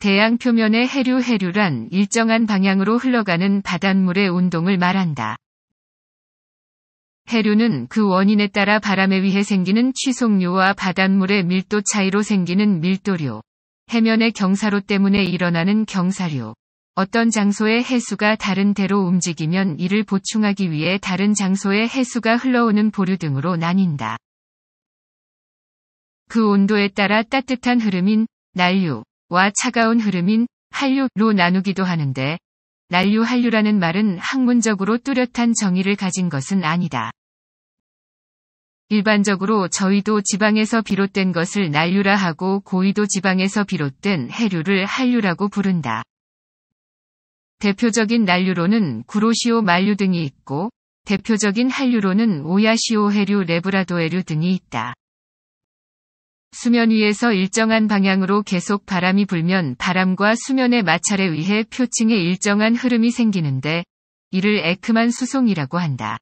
대양 표면의 해류 해류란 일정한 방향으로 흘러가는 바닷물의 운동을 말한다. 해류는 그 원인에 따라 바람에 의해 생기는 취속류와 바닷물의 밀도 차이로 생기는 밀도류, 해면의 경사로 때문에 일어나는 경사류, 어떤 장소의 해수가 다른 대로 움직이면 이를 보충하기 위해 다른 장소의 해수가 흘러오는 보류 등으로 나뉜다. 그 온도에 따라 따뜻한 흐름인 난류, 와 차가운 흐름인 한류로 나누기도 하는데 난류 한류라는 말은 학문적으로 뚜렷한 정의를 가진 것은 아니다. 일반적으로 저희도 지방에서 비롯된 것을 난류라 하고 고위도 지방에서 비롯된 해류를 한류라고 부른다. 대표적인 난류로는 구로시오 만류 등이 있고 대표적인 한류로는 오야시오 해류 레브라도해류 등이 있다. 수면 위에서 일정한 방향으로 계속 바람이 불면 바람과 수면의 마찰에 의해 표층에 일정한 흐름이 생기는데 이를 에크만 수송이라고 한다.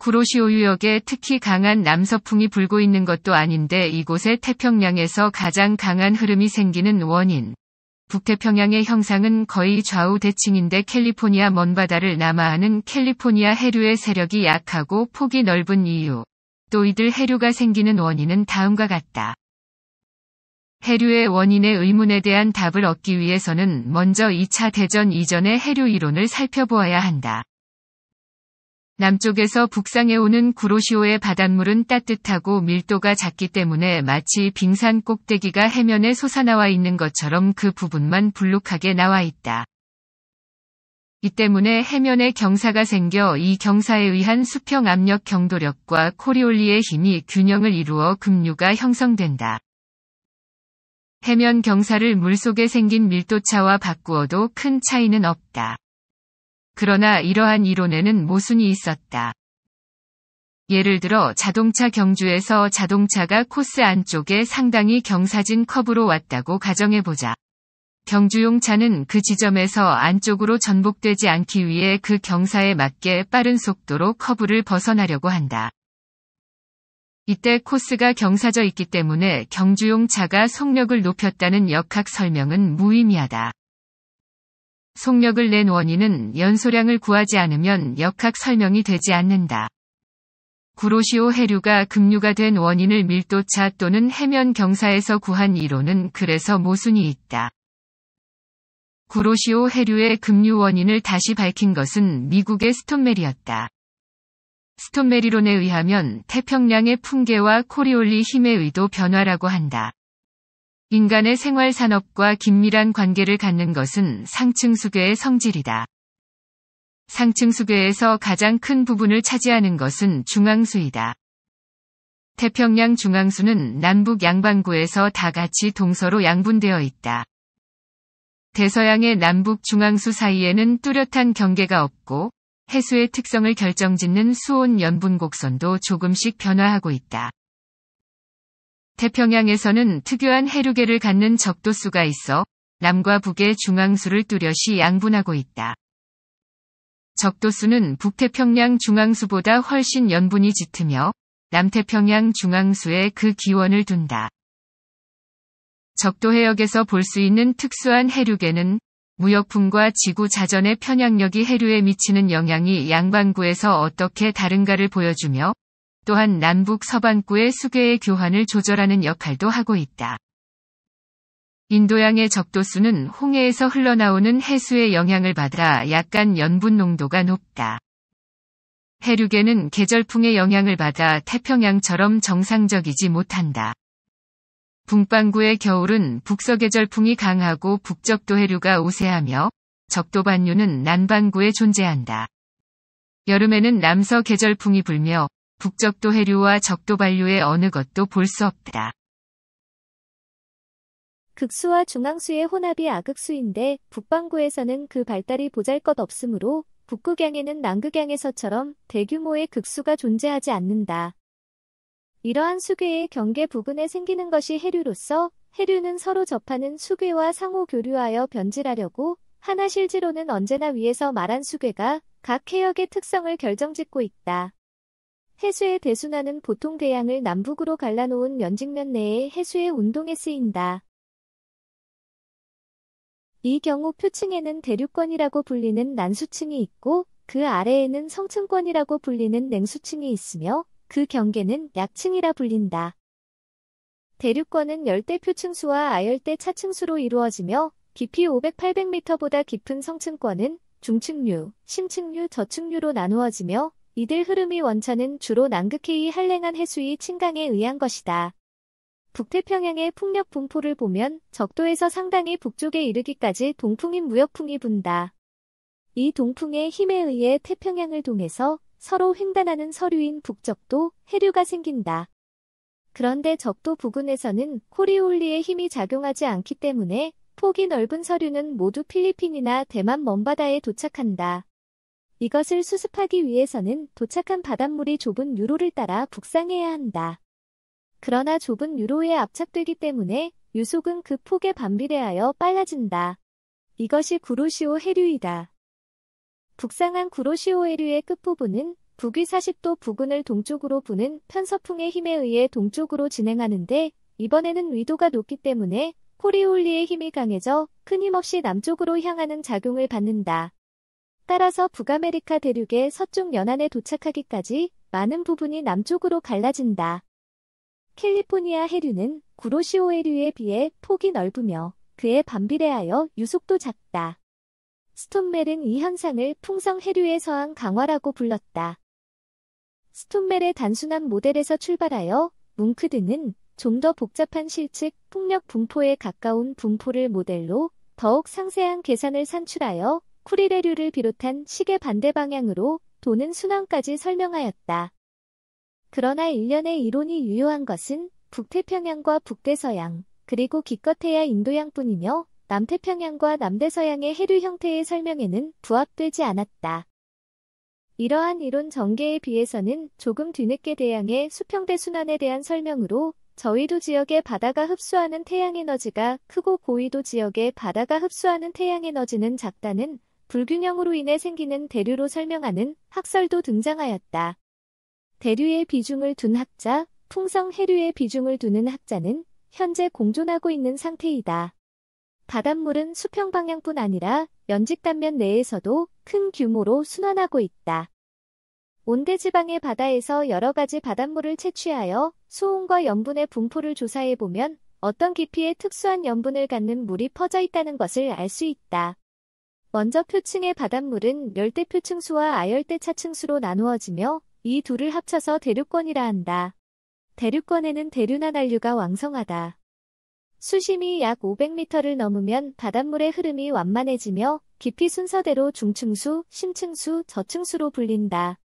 구로시오유역에 특히 강한 남서풍이 불고 있는 것도 아닌데 이곳에 태평양에서 가장 강한 흐름이 생기는 원인. 북태평양의 형상은 거의 좌우 대칭인데 캘리포니아 먼바다를 남하하는 캘리포니아 해류의 세력이 약하고 폭이 넓은 이유. 또이들 해류가 생기는 원인은 다음과 같다. 해류의 원인의 의문에 대한 답을 얻기 위해서는 먼저 2차 대전 이전의 해류 이론을 살펴보아야 한다. 남쪽에서 북상해 오는 구로시오의 바닷물은 따뜻하고 밀도가 작기 때문에 마치 빙산 꼭대기가 해면에 솟아나와 있는 것처럼 그 부분만 불룩하게 나와 있다. 이 때문에 해면에 경사가 생겨 이 경사에 의한 수평 압력 경도력과 코리올리의 힘이 균형을 이루어 급류가 형성된다. 해면 경사를 물속에 생긴 밀도차와 바꾸어도 큰 차이는 없다. 그러나 이러한 이론에는 모순이 있었다. 예를 들어 자동차 경주에서 자동차가 코스 안쪽에 상당히 경사진 커브로 왔다고 가정해보자. 경주용 차는 그 지점에서 안쪽으로 전복되지 않기 위해 그 경사에 맞게 빠른 속도로 커브를 벗어나려고 한다. 이때 코스가 경사져 있기 때문에 경주용 차가 속력을 높였다는 역학 설명은 무의미하다. 속력을 낸 원인은 연소량을 구하지 않으면 역학 설명이 되지 않는다. 구로시오 해류가 급류가 된 원인을 밀도차 또는 해면 경사에서 구한 이론은 그래서 모순이 있다. 구로시오 해류의 급류 원인을 다시 밝힌 것은 미국의 스톰메리였다스톰메리론에 의하면 태평양의 풍계와 코리올리 힘에 의도 변화라고 한다. 인간의 생활 산업과 긴밀한 관계를 갖는 것은 상층 수계의 성질이다. 상층 수계에서 가장 큰 부분을 차지하는 것은 중앙수이다. 태평양 중앙수는 남북 양반구에서 다 같이 동서로 양분되어 있다. 대서양의 남북 중앙수 사이에는 뚜렷한 경계가 없고 해수의 특성을 결정짓는 수온 연분 곡선도 조금씩 변화하고 있다. 태평양에서는 특유한 해류계를 갖는 적도수가 있어 남과 북의 중앙수를 뚜렷이 양분하고 있다. 적도수는 북태평양 중앙수보다 훨씬 연분이 짙으며 남태평양 중앙수에 그 기원을 둔다. 적도 해역에서 볼 수 있는 특수한 해류계는 무역풍과 지구 자전의 편향력이 해류에 미치는 영향이 양반구에서 어떻게 다른가를 보여주며 또한 남북 서반구의 수계의 교환을 조절하는 역할도 하고 있다. 인도양의 적도수는 홍해에서 흘러나오는 해수의 영향을 받아 약간 연분 농도가 높다. 해류계는 계절풍의 영향을 받아 태평양처럼 정상적이지 못한다. 북반구의 겨울은 북서계절풍이 강하고 북적도 해류가 우세하며 적도반류는 남반구에 존재한다. 여름에는 남서 계절풍이 불며 북적도 해류와 적도반류의 어느 것도 볼 수 없다. 극수와 중앙수의 혼합이 아극수인데 북반구에서는 그 발달이 보잘것없으므로 북극양에는 남극양에서처럼 대규모의 극수가 존재하지 않는다. 이러한 수괴의 경계 부근에 생기는 것이 해류로서 해류는 서로 접하는 수괴와 상호 교류하여 변질하려고 하나 실제로는 언제나 위에서 말한 수괴가 각 해역의 특성을 결정짓고 있다. 해수의 대순환은 보통 대양을 남북으로 갈라놓은 면직면 내에 해수의 운동에 쓰인다. 이 경우 표층에는 대륙권이라고 불리는 난수층이 있고 그 아래에는 성층권이라고 불리는 냉수층이 있으며 그 경계는 약층이라 불린다. 대륙권은 열대 표층수와 아열대 차층수로 이루어지며 깊이 500-800m보다 깊은 성층권은 중층류, 심층류, 저층류로 나누어지며 이들 흐름이 원천은 주로 남극해의 한랭한 해수의 층강에 의한 것이다. 북태평양의 풍력 분포를 보면 적도에서 상당히 북쪽에 이르기까지 동풍인 무역풍이 분다. 이 동풍의 힘에 의해 태평양을 통해서 서로 횡단하는 서류인 북적도 해류가 생긴다. 그런데 적도 부근에서는 코리올리의 힘이 작용하지 않기 때문에 폭이 넓은 서류는 모두 필리핀이나 대만 먼바다에 도착한다. 이것을 수습하기 위해서는 도착한 바닷물이 좁은 유로를 따라 북상해야 한다. 그러나 좁은 유로에 압착되기 때문에 유속은 그 폭에 반비례하여 빨라진다. 이것이 구로시오 해류이다. 북상한 구로시오에류의 끝부분은 북위 40도 부근을 동쪽으로 부는 편서풍의 힘에 의해 동쪽으로 진행하는데 이번에는 위도가 높기 때문에 코리올리의 힘이 강해져 큰 힘없이 남쪽으로 향하는 작용을 받는다. 따라서 북아메리카 대륙의 서쪽 연안에 도착하기까지 많은 부분이 남쪽으로 갈라진다. 캘리포니아 해류는 구로시오 해류에 비해 폭이 넓으며 그에 반비례하여 유속도 작다. 스톤멜은 이 현상을 풍성 해류의 서항 강화라고 불렀다. 스톤멜의 단순한 모델에서 출발하여 뭉크 등은 좀 더 복잡한 실측, 풍력 분포에 가까운 분포를 모델로 더욱 상세한 계산을 산출하여 쿠리레류를 비롯한 시계 반대 방향으로 도는 순환까지 설명하였다. 그러나 일련의 이론이 유효한 것은 북태평양과 북대서양, 그리고 기껏해야 인도양뿐이며 남태평양과 남대서양의 해류 형태의 설명에는 부합되지 않았다. 이러한 이론 전개에 비해서는 조금 뒤늦게 대양의 수평대 순환에 대한 설명으로 저위도 지역의 바다가 흡수하는 태양에너지가 크고 고위도 지역의 바다가 흡수하는 태양에너지는 작다는 불균형으로 인해 생기는 대류로 설명하는 학설도 등장하였다. 대류의 비중을 둔 학자, 풍성 해류의 비중을 두는 학자는 현재 공존하고 있는 상태이다. 바닷물은 수평 방향뿐 아니라 연직단면 내에서도 큰 규모로 순환하고 있다. 온대지방의 바다에서 여러 가지 바닷물을 채취하여 수온과 염분의 분포를 조사해 보면 어떤 깊이의 특수한 염분을 갖는 물이 퍼져 있다는 것을 알 수 있다. 먼저 표층의 바닷물은 열대 표층수와 아열대 차층수로 나누어지며 이 둘을 합쳐서 대륙권이라 한다. 대륙권에는 대류나 난류가 왕성하다. 수심이 약 500m를 넘으면 바닷물의 흐름이 완만해지며 깊이 순서대로 중층수, 심층수, 저층수로 불린다.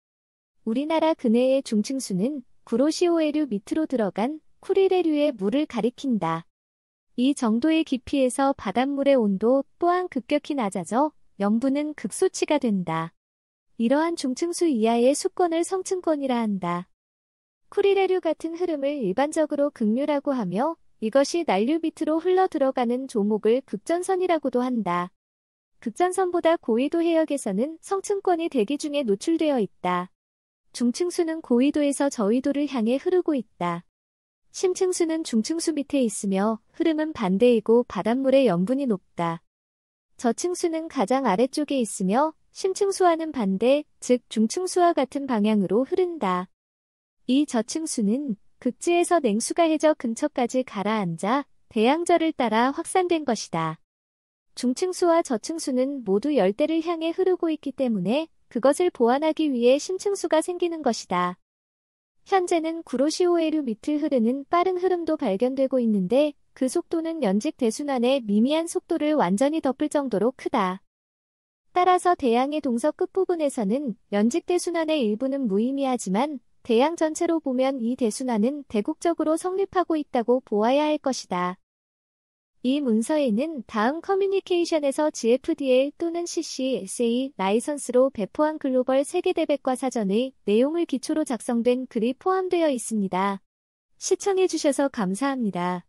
우리나라 근해의 중층수는 구로시오해류 밑으로 들어간 쿠릴해류의 물을 가리킨다. 이 정도의 깊이에서 바닷물의 온도 또한 급격히 낮아져 염분은 극소치가 된다. 이러한 중층수 이하의 수권을 성층권이라 한다. 쿠릴해류 같은 흐름을 일반적으로 극류라고 하며 이것이 난류 밑으로 흘러 들어가는 조목을 극전선이라고도 한다. 극전선보다 고위도 해역에서는 성층권이 대기 중에 노출되어 있다. 중층수는 고위도에서 저위도를 향해 흐르고 있다. 심층수는 중층수 밑에 있으며 흐름은 반대이고 바닷물의 염분이 높다. 저층수는 가장 아래쪽에 있으며 심층수와는 반대, 즉 중층수와 같은 방향으로 흐른다. 이 저층수는 극지에서 냉수가 해적 근처까지 가라앉아 대양절을 따라 확산된 것이다. 중층수와 저층수는 모두 열대를 향해 흐르고 있기 때문에 그것을 보완하기 위해 심층수가 생기는 것이다. 현재는 구로시오에류 밑을 흐르는 빠른 흐름도 발견되고 있는데 그 속도는 연직 대순환의 미미한 속도를 완전히 덮을 정도로 크다. 따라서 대양의 동서 끝부분에서는 연직 대순환의 일부는 무의미하지만 대양 전체로 보면 이 대순환은 대국적으로 성립하고 있다고 보아야 할 것이다. 이 문서에는 다음 커뮤니케이션에서 GFDL 또는 CCSA 라이선스로 배포한 글로벌 세계대백과 사전의 내용을 기초로 작성된 글이 포함되어 있습니다. 시청해주셔서 감사합니다.